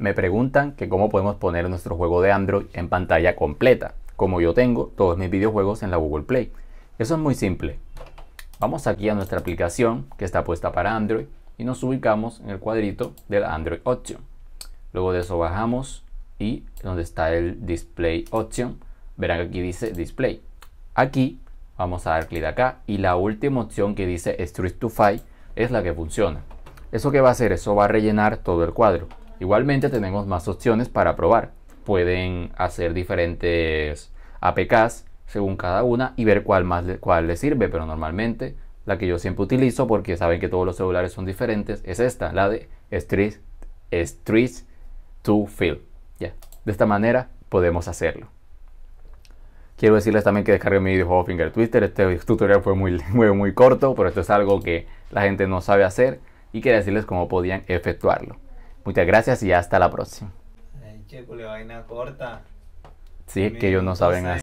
me preguntan que cómo podemos poner nuestro juego de Android en pantalla completa, como yo tengo todos mis videojuegos en la Google Play. Eso es muy simple. Vamos aquí a nuestra aplicación que está puesta para Android y nos ubicamos en el cuadrito del Android Option. Luego de eso bajamos y donde está el Display Option, verán que aquí dice Display. Aquí vamos a dar clic acá y la última opción que dice Street to Fight es la que funciona. ¿Eso qué va a hacer? Eso va a rellenar todo el cuadro. Igualmente tenemos más opciones para probar. Pueden hacer diferentes APKs según cada una y ver cuál más cuál les sirve, pero normalmente la que yo siempre utilizo porque saben que todos los celulares son diferentes es esta, la de Street, Street to Fill. Ya. De esta manera podemos hacerlo. Quiero decirles también que descarguen mi videojuego Finger Twister. Este tutorial fue muy, muy, muy corto, pero esto es algo que la gente no sabe hacer y quería decirles cómo podían efectuarlo. Muchas gracias y hasta la próxima. corta. Sí, que ellos no saben hacer.